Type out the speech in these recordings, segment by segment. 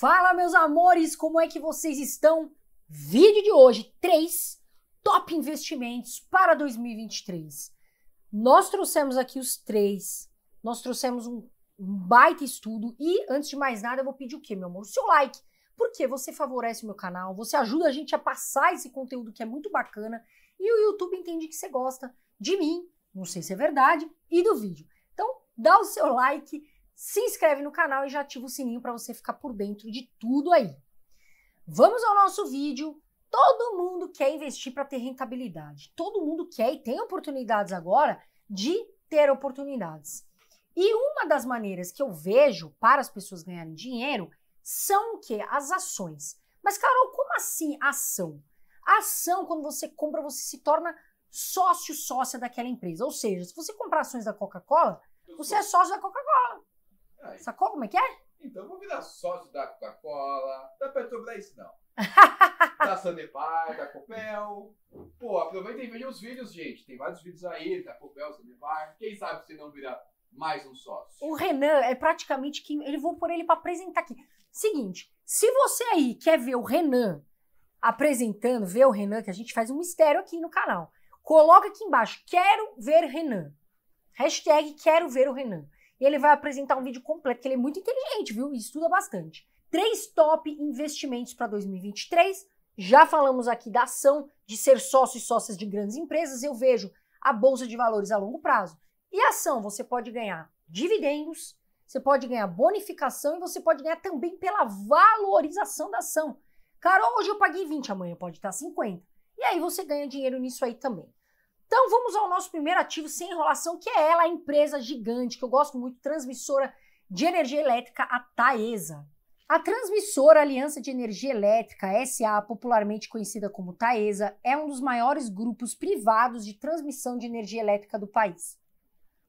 Fala meus amores, como é que vocês estão? Vídeo de hoje, três top investimentos para 2023. Nós trouxemos aqui os três, nós trouxemos um baita estudo e antes de mais nada eu vou pedir o quê, meu amor? O seu like, porque você favorece o meu canal, você ajuda a gente a passar esse conteúdo que é muito bacana e o YouTube entende que você gosta de mim, não sei se é verdade, e do vídeo. Então dá o seu like, se inscreve no canal e já ativa o sininho para você ficar por dentro de tudo aí. Vamos ao nosso vídeo. Todo mundo quer investir para ter rentabilidade. Todo mundo quer e tem oportunidades agora de ter oportunidades. E uma das maneiras que eu vejo para as pessoas ganharem dinheiro são o que? As ações. Mas, Carol, como assim ação? A ação, quando você compra, você se torna sócio, sócia daquela empresa. Ou seja, se você comprar ações da Coca-Cola, você é sócio da Coca-Cola. Aí. Sacou como é que é? Então vou virar sócio da Coca-Cola, da Petrobras não. da Sandebar, da Copel. Pô, aproveitem e vejam os vídeos, gente. Tem vários vídeos aí da Copel, Sandebar. Quem sabe se não virar mais um sócio. O Renan é praticamente quem. Ele vou por ele para apresentar aqui. Seguinte, se você aí quer ver o Renan apresentando, ver o Renan, que a gente faz um mistério aqui no canal, coloca aqui embaixo. Quero ver Renan. Hashtag quero ver o Renan. E ele vai apresentar um vídeo completo, que ele é muito inteligente, viu? E estuda bastante. Três top investimentos para 2023. Já falamos aqui da ação de ser sócio e sócias de grandes empresas. Eu vejo a bolsa de valores a longo prazo. E a ação, você pode ganhar dividendos, você pode ganhar bonificação e você pode ganhar também pela valorização da ação. Carol, hoje eu paguei 20, amanhã pode estar 50. E aí você ganha dinheiro nisso aí também. Então vamos ao nosso primeiro ativo sem enrolação, que é ela, a empresa gigante, que eu gosto muito, transmissora de energia elétrica, a Taesa. A transmissora Aliança de Energia Elétrica, SA, popularmente conhecida como Taesa, é um dos maiores grupos privados de transmissão de energia elétrica do país.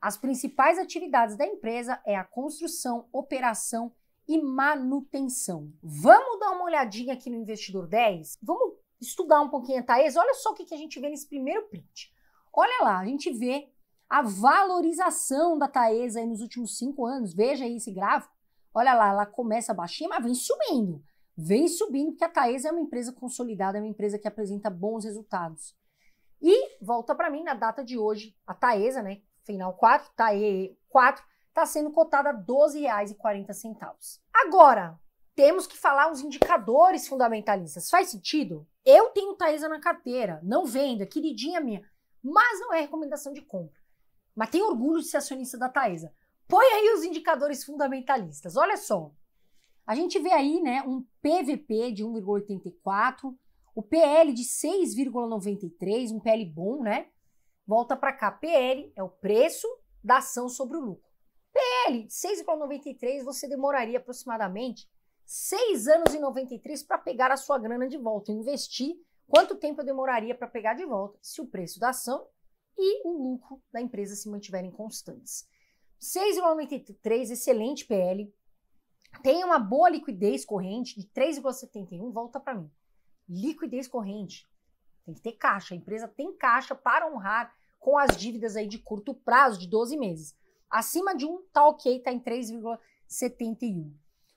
As principais atividades da empresa é a construção, operação e manutenção. Vamos dar uma olhadinha aqui no Investidor 10? Vamos estudar um pouquinho a Taesa? Olha só o que a gente vê nesse primeiro print. Olha lá, a gente vê a valorização da Taesa nos últimos cinco anos. Veja aí esse gráfico. Olha lá, ela começa baixinha, mas vem subindo. Vem subindo, porque a Taesa é uma empresa consolidada, é uma empresa que apresenta bons resultados. E volta para mim na data de hoje, a Taesa, né? Final 4, Tae 4, está sendo cotada a R$ 12,40. Agora, temos que falar os indicadores fundamentalistas. Faz sentido? Eu tenho Taesa na carteira, não venda, queridinha minha mas não é recomendação de compra. Mas tem orgulho de ser acionista da Taesa. Põe aí os indicadores fundamentalistas. Olha só. A gente vê aí, né, um PVP de 1,84, o PL de 6,93, um PL bom, né? Volta para cá, PL é o preço da ação sobre o lucro. PL 6,93, você demoraria aproximadamente 6 anos e 93 para pegar a sua grana de volta, investir Quanto tempo eu demoraria para pegar de volta se o preço da ação e o lucro da empresa se mantiverem constantes? 6,93, excelente PL. Tem uma boa liquidez corrente de 3,71, volta para mim. Liquidez corrente. Tem que ter caixa. A empresa tem caixa para honrar com as dívidas aí de curto prazo, de 12 meses. Acima de 1, um, tá ok, tá em 3,71.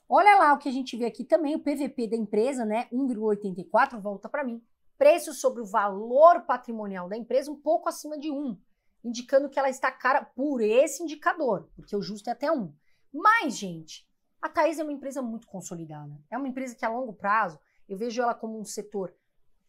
Olha lá o que a gente vê aqui também, o PVP da empresa, né? 1,84, volta para mim preço sobre o valor patrimonial da empresa um pouco acima de 1, indicando que ela está cara por esse indicador, porque o justo é até 1. Mas, gente, a Thaís é uma empresa muito consolidada. É uma empresa que a longo prazo eu vejo ela como um setor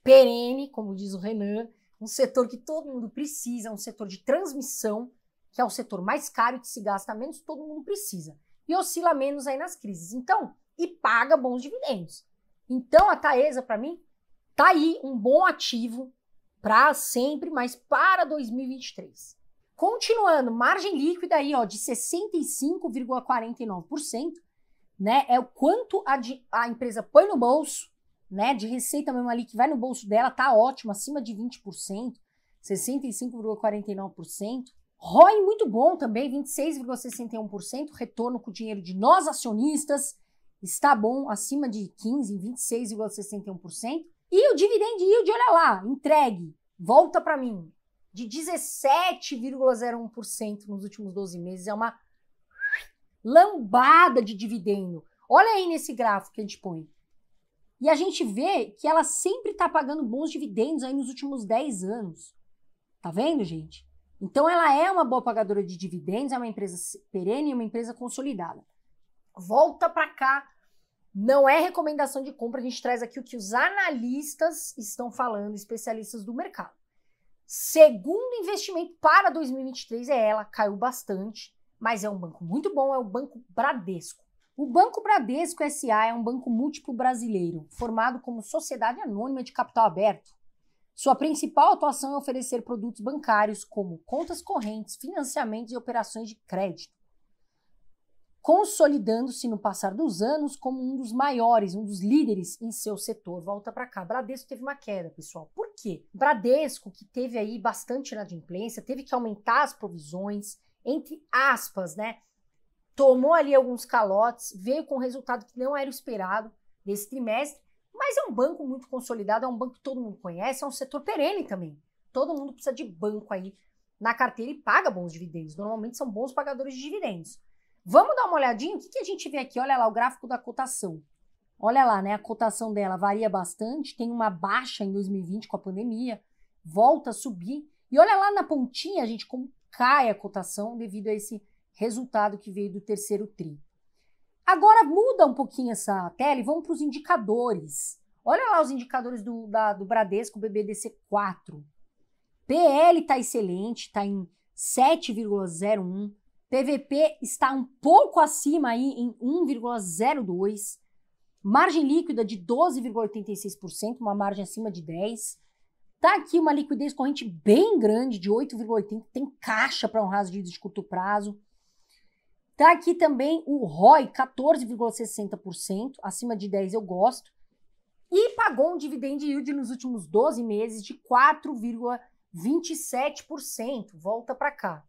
perene, como diz o Renan, um setor que todo mundo precisa, um setor de transmissão, que é o setor mais caro e que se gasta menos, todo mundo precisa. E oscila menos aí nas crises. Então, e paga bons dividendos. Então, a Taesa, para mim, Tá aí um bom ativo para sempre, mas para 2023. Continuando, margem líquida aí, ó, de 65,49%, né? É o quanto a, de, a empresa põe no bolso, né? De receita mesmo ali que vai no bolso dela, tá ótimo, acima de 20%, 65,49%. ROI muito bom também, 26,61%, retorno com o dinheiro de nós acionistas, está bom, acima de 15, 26,61%. E o dividend yield, olha lá, entregue, volta para mim, de 17,01% nos últimos 12 meses. É uma lambada de dividendo. Olha aí nesse gráfico que a gente põe. E a gente vê que ela sempre está pagando bons dividendos aí nos últimos 10 anos. Tá vendo, gente? Então ela é uma boa pagadora de dividendos, é uma empresa perene, é uma empresa consolidada. Volta para cá não é recomendação de compra, a gente traz aqui o que os analistas estão falando, especialistas do mercado. Segundo investimento para 2023 é ela, caiu bastante, mas é um banco muito bom, é o Banco Bradesco. O Banco Bradesco SA é um banco múltiplo brasileiro, formado como sociedade anônima de capital aberto. Sua principal atuação é oferecer produtos bancários como contas correntes, financiamentos e operações de crédito consolidando-se no passar dos anos como um dos maiores, um dos líderes em seu setor. Volta para cá. Bradesco teve uma queda, pessoal. Por quê? Bradesco, que teve aí bastante inadimplência, teve que aumentar as provisões, entre aspas, né? Tomou ali alguns calotes, veio com um resultado que não era esperado nesse trimestre, mas é um banco muito consolidado, é um banco que todo mundo conhece, é um setor perene também. Todo mundo precisa de banco aí na carteira e paga bons dividendos. Normalmente são bons pagadores de dividendos. Vamos dar uma olhadinha? O que, que a gente vê aqui? Olha lá o gráfico da cotação. Olha lá, né? A cotação dela varia bastante, tem uma baixa em 2020 com a pandemia, volta a subir. E olha lá na pontinha, a gente, como cai a cotação devido a esse resultado que veio do terceiro TRI. Agora muda um pouquinho essa tela e vamos para os indicadores. Olha lá os indicadores do, da, do Bradesco BBDC4. PL está excelente, está em 7,01. PVP está um pouco acima aí em 1,02, margem líquida de 12,86%, uma margem acima de 10. Tá aqui uma liquidez corrente bem grande de 8,80, tem caixa para um rasgo de curto prazo. Tá aqui também o ROI 14,60%, acima de 10 eu gosto. E pagou um dividend yield nos últimos 12 meses de 4,27%, volta para cá.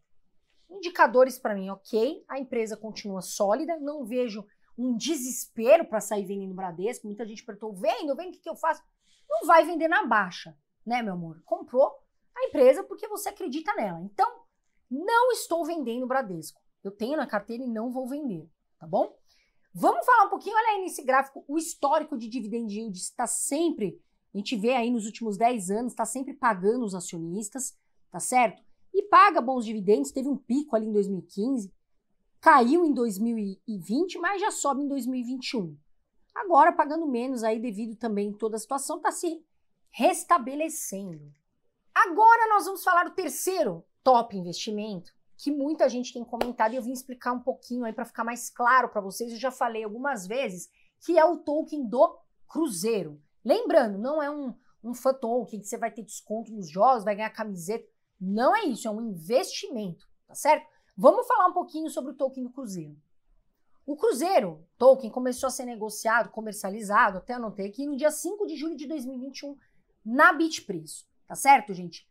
Indicadores para mim, ok, a empresa continua sólida, não vejo um desespero para sair vendendo Bradesco. Muita gente perguntou: vendo, vendo, o que, que eu faço? Não vai vender na baixa, né, meu amor? Comprou a empresa porque você acredita nela. Então, não estou vendendo Bradesco. Eu tenho na carteira e não vou vender, tá bom? Vamos falar um pouquinho, olha aí nesse gráfico, o histórico de dividend yield está sempre, a gente vê aí nos últimos 10 anos, está sempre pagando os acionistas, tá certo? e paga bons dividendos. Teve um pico ali em 2015, caiu em 2020, mas já sobe em 2021. Agora pagando menos aí devido também toda a situação está se restabelecendo. Agora nós vamos falar do terceiro top investimento que muita gente tem comentado e eu vim explicar um pouquinho aí para ficar mais claro para vocês. Eu já falei algumas vezes que é o token do Cruzeiro. Lembrando, não é um um fan token que você vai ter desconto nos jogos, vai ganhar camiseta. Não é isso, é um investimento, tá certo? Vamos falar um pouquinho sobre o token do Cruzeiro. O Cruzeiro token começou a ser negociado, comercializado, até anotei aqui, no dia 5 de julho de 2021 na Bitpreço, tá certo, gente?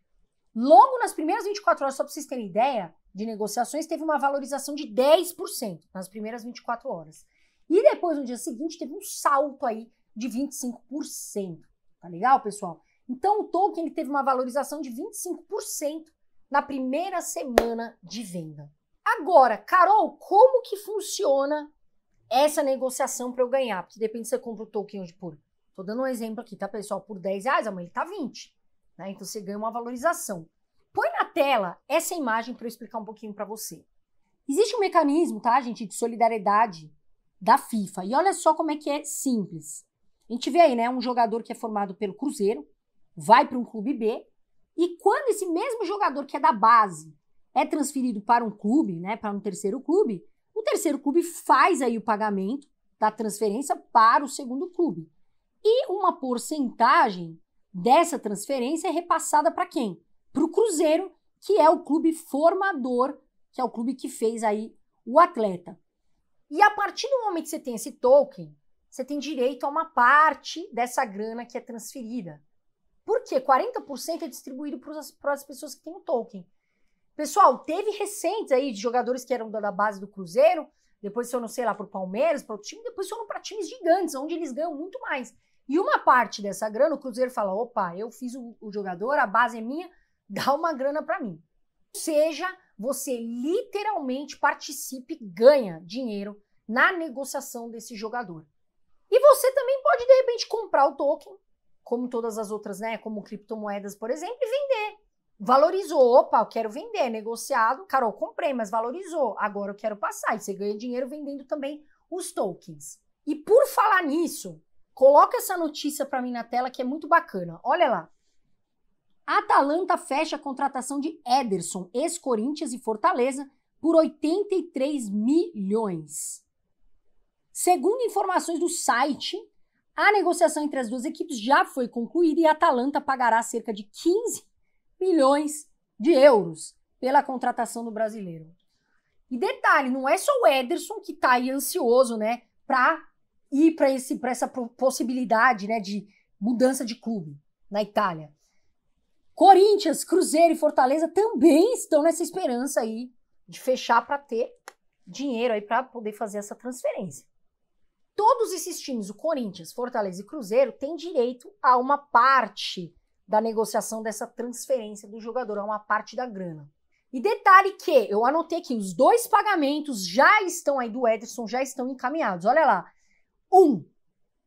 Logo nas primeiras 24 horas, só para vocês terem ideia, de negociações, teve uma valorização de 10% nas primeiras 24 horas. E depois, no dia seguinte, teve um salto aí de 25%. Tá legal, pessoal? Então, o token teve uma valorização de 25% na primeira semana de venda. Agora, Carol, como que funciona essa negociação para eu ganhar? Porque depende se você compra o token hoje por. Estou dando um exemplo aqui, tá, pessoal? Por 10 reais, amanhã ele está 20. Né? Então você ganha uma valorização. Põe na tela essa imagem para eu explicar um pouquinho para você. Existe um mecanismo, tá, gente, de solidariedade da FIFA. E olha só como é que é simples. A gente vê aí, né, um jogador que é formado pelo Cruzeiro, vai para um clube B, e quando esse mesmo jogador que é da base é transferido para um clube, né, para um terceiro clube, o terceiro clube faz aí o pagamento da transferência para o segundo clube. E uma porcentagem dessa transferência é repassada para quem? Para o Cruzeiro, que é o clube formador, que é o clube que fez aí o atleta. E a partir do momento que você tem esse token, você tem direito a uma parte dessa grana que é transferida. Por quê? 40% é distribuído para as pessoas que têm o token. Pessoal, teve recentes aí de jogadores que eram da, base do Cruzeiro, depois foram, sei lá, para o Palmeiras, para outro time, depois foram para times gigantes, onde eles ganham muito mais. E uma parte dessa grana, o Cruzeiro fala: opa, eu fiz o, o jogador, a base é minha, dá uma grana para mim. Ou seja, você literalmente participe, ganha dinheiro na negociação desse jogador. E você também pode, de repente, comprar o token como todas as outras, né? Como criptomoedas, por exemplo, e vender. Valorizou, opa, eu quero vender, negociado. Carol, comprei, mas valorizou. Agora eu quero passar. E você ganha dinheiro vendendo também os tokens. E por falar nisso, coloca essa notícia para mim na tela que é muito bacana. Olha lá. Atalanta fecha a contratação de Ederson, ex-Corinthians e Fortaleza, por 83 milhões. Segundo informações do site a negociação entre as duas equipes já foi concluída e a Atalanta pagará cerca de 15 milhões de euros pela contratação do brasileiro. E detalhe, não é só o Ederson que está aí ansioso, né, para ir para esse para essa possibilidade, né, de mudança de clube na Itália. Corinthians, Cruzeiro e Fortaleza também estão nessa esperança aí de fechar para ter dinheiro aí para poder fazer essa transferência. Todos esses times, o Corinthians, Fortaleza e Cruzeiro, têm direito a uma parte da negociação dessa transferência do jogador, a uma parte da grana. E detalhe que eu anotei que os dois pagamentos já estão aí do Ederson, já estão encaminhados. Olha lá. Um,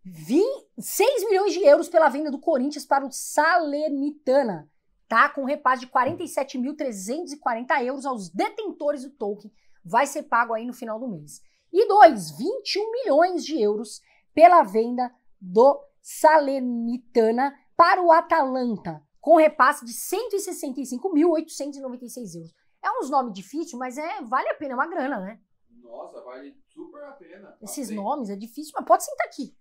20, 6 milhões de euros pela venda do Corinthians para o Salernitana, tá? Com um repasse de 47.340 euros aos detentores do token. Vai ser pago aí no final do mês. E dois, 21 milhões de euros pela venda do Salernitana para o Atalanta, com repasse de 165.896 euros. É uns nomes difíceis, mas é vale a pena, é uma grana, né? Nossa, vale super a pena. Esses nomes é difícil, mas pode sentar aqui.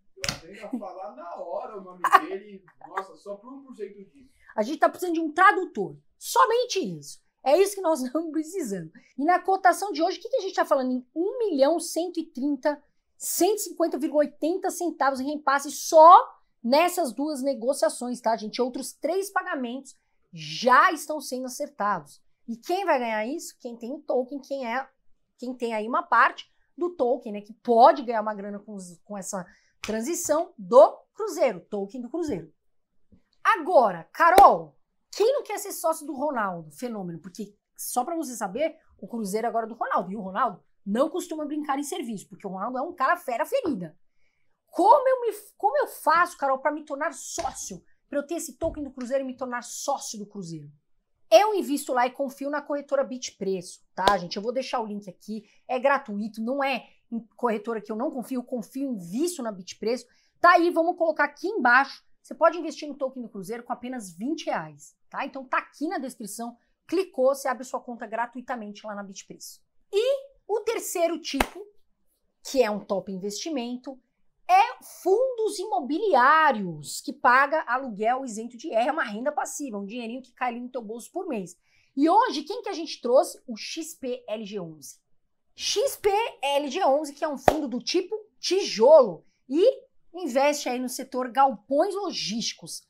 Eu a falar na hora o nome dele. Nossa, só por 1% disso. A gente tá precisando de um tradutor. Somente isso. É isso que nós estamos precisando. E na cotação de hoje, o que, que a gente está falando? Em 1 milhão 130, 150,80 centavos em repasse só nessas duas negociações, tá, gente? Outros três pagamentos já estão sendo acertados. E quem vai ganhar isso? Quem tem o token, quem é, quem tem aí uma parte do token, né? Que pode ganhar uma grana com, com essa transição do Cruzeiro, token do Cruzeiro. Agora, Carol, quem não quer ser sócio do Ronaldo? Fenômeno, porque só para você saber, o Cruzeiro agora é do Ronaldo. E o Ronaldo não costuma brincar em serviço, porque o Ronaldo é um cara fera ferida. Como eu, me, como eu faço, Carol, para me tornar sócio? Para eu ter esse token do Cruzeiro e me tornar sócio do Cruzeiro? Eu invisto lá e confio na corretora Bitpreço, tá, gente? Eu vou deixar o link aqui. É gratuito, não é corretora que eu não confio, eu confio, invisto na Bitpreço. Tá aí, vamos colocar aqui embaixo. Você pode investir no token do Cruzeiro com apenas 20 reais tá? Então tá aqui na descrição, clicou, você abre sua conta gratuitamente lá na Bitpreço. E o terceiro tipo, que é um top investimento, é fundos imobiliários, que paga aluguel isento de IR, é uma renda passiva, um dinheirinho que cai ali no teu bolso por mês. E hoje, quem que a gente trouxe? O XPLG11. XPLG11, que é um fundo do tipo tijolo e investe aí no setor galpões logísticos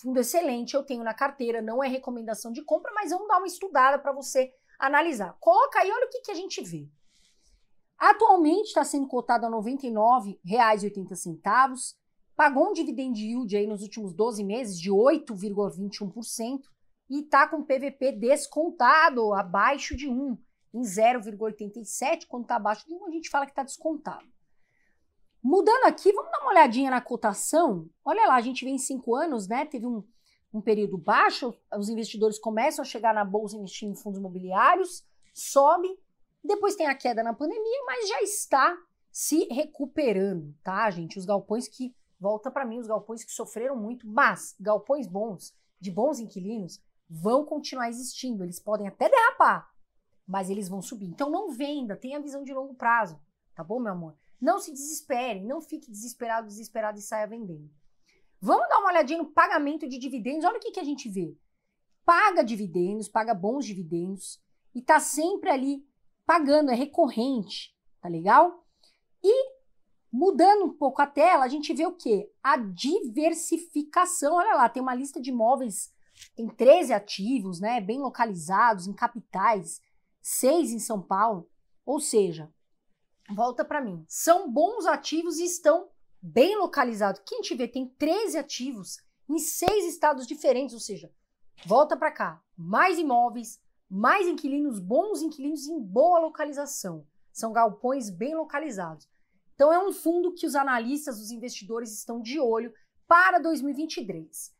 fundo excelente, eu tenho na carteira, não é recomendação de compra, mas vamos dar uma estudada para você analisar. Coloca aí, olha o que, que a gente vê. Atualmente está sendo cotado a R$ 99,80, pagou um dividend yield aí nos últimos 12 meses de 8,21% e está com PVP descontado abaixo de 1, em 0,87, quando está abaixo de 1 a gente fala que está descontado. Mudando aqui, vamos dar uma olhadinha na cotação. Olha lá, a gente vem em cinco anos, né? Teve um, um período baixo, os investidores começam a chegar na bolsa investindo em fundos imobiliários, sobe, depois tem a queda na pandemia, mas já está se recuperando, tá, gente? Os galpões que volta para mim, os galpões que sofreram muito, mas galpões bons, de bons inquilinos, vão continuar existindo. Eles podem até derrapar, mas eles vão subir. Então não venda, tenha visão de longo prazo, tá bom, meu amor? Não se desespere, não fique desesperado, desesperado e saia vendendo. Vamos dar uma olhadinha no pagamento de dividendos. Olha o que, que a gente vê. Paga dividendos, paga bons dividendos e tá sempre ali pagando, é recorrente, tá legal? E mudando um pouco a tela, a gente vê o que? A diversificação. Olha lá, tem uma lista de imóveis, tem 13 ativos, né? Bem localizados, em capitais, seis em São Paulo. Ou seja, volta para mim. São bons ativos e estão bem localizados. Quem te vê tem 13 ativos em seis estados diferentes, ou seja, volta para cá. Mais imóveis, mais inquilinos, bons inquilinos em boa localização. São galpões bem localizados. Então é um fundo que os analistas, os investidores estão de olho para 2023.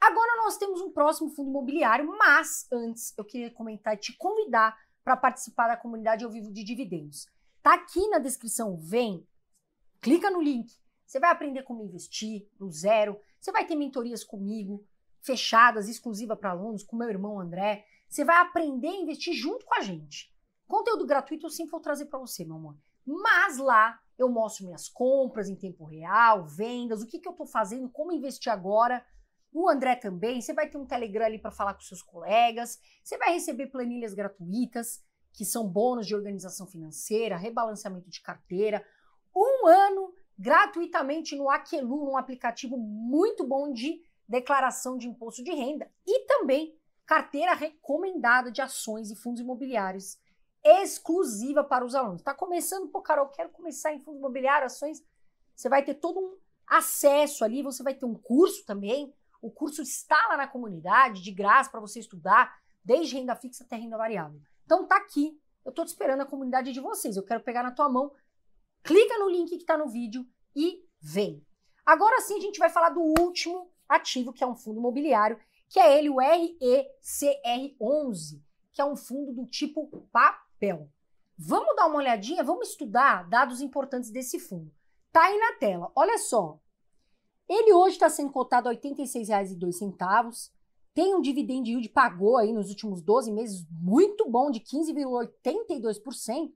Agora nós temos um próximo fundo imobiliário, mas antes eu queria comentar e te convidar para participar da comunidade ao vivo de dividendos. Tá aqui na descrição, vem. Clica no link. Você vai aprender como investir do zero. Você vai ter mentorias comigo, fechadas, exclusiva para alunos, com meu irmão André. Você vai aprender a investir junto com a gente. Conteúdo gratuito eu sempre vou trazer para você, meu amor. Mas lá eu mostro minhas compras em tempo real, vendas, o que, que eu estou fazendo, como investir agora. O André também. Você vai ter um Telegram ali para falar com seus colegas. Você vai receber planilhas gratuitas que são bônus de organização financeira, rebalanceamento de carteira, um ano gratuitamente no Aquelu, um aplicativo muito bom de declaração de imposto de renda e também carteira recomendada de ações e fundos imobiliários exclusiva para os alunos. Está começando, pô, Carol, quero começar em fundo imobiliário, ações. Você vai ter todo um acesso ali, você vai ter um curso também. O curso está lá na comunidade, de graça, para você estudar, desde renda fixa até renda variável. Então tá aqui. Eu tô te esperando a comunidade de vocês. Eu quero pegar na tua mão. Clica no link que tá no vídeo e vem. Agora sim a gente vai falar do último ativo, que é um fundo imobiliário, que é ele o RECR11, que é um fundo do tipo papel. Vamos dar uma olhadinha, vamos estudar dados importantes desse fundo. Tá aí na tela. Olha só, ele hoje está sendo cotado a R$ 86,02 tem um dividend yield pagou aí nos últimos 12 meses muito bom de 15,82%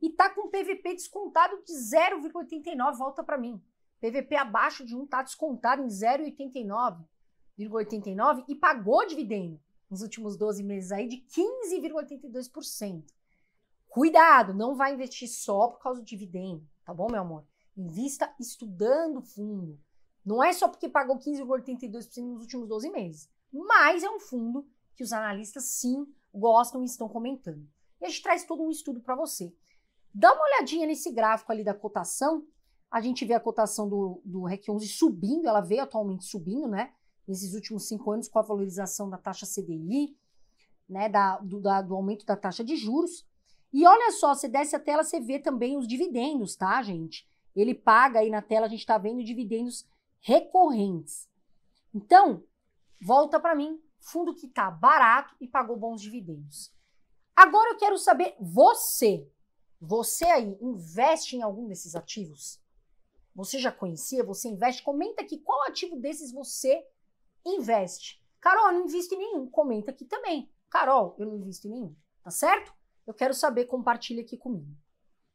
e está com PVP descontado de 0,89, volta para mim. PVP abaixo de 1 está descontado em 0,89,89 e pagou dividendo nos últimos 12 meses aí de 15,82%. Cuidado, não vai investir só por causa do dividendo, tá bom, meu amor? Invista estudando fundo. Não é só porque pagou 15,82% nos últimos 12 meses mas é um fundo que os analistas sim gostam e estão comentando. E a gente traz todo um estudo para você. Dá uma olhadinha nesse gráfico ali da cotação. A gente vê a cotação do, do REC 11 subindo, ela veio atualmente subindo, né? Nesses últimos cinco anos, com a valorização da taxa CDI, né? Da, do, da, do aumento da taxa de juros. E olha só, você desce a tela, você vê também os dividendos, tá, gente? Ele paga aí na tela, a gente está vendo dividendos recorrentes. Então, Volta para mim, fundo que está barato e pagou bons dividendos. Agora eu quero saber, você, você aí, investe em algum desses ativos? Você já conhecia? Você investe? Comenta aqui qual ativo desses você investe. Carol, eu não invisto em nenhum. Comenta aqui também. Carol, eu não invisto em nenhum. Tá certo? Eu quero saber, compartilha aqui comigo.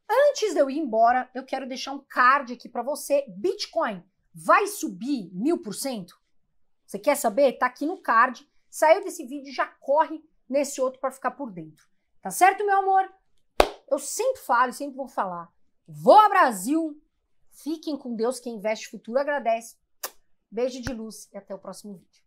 Antes de eu ir embora, eu quero deixar um card aqui para você. Bitcoin vai subir mil por cento? Você quer saber? Tá aqui no card. Saiu desse vídeo, já corre nesse outro para ficar por dentro. Tá certo, meu amor? Eu sempre falo, sempre vou falar. Vou ao Brasil! Fiquem com Deus, quem investe futuro agradece. Beijo de luz e até o próximo vídeo.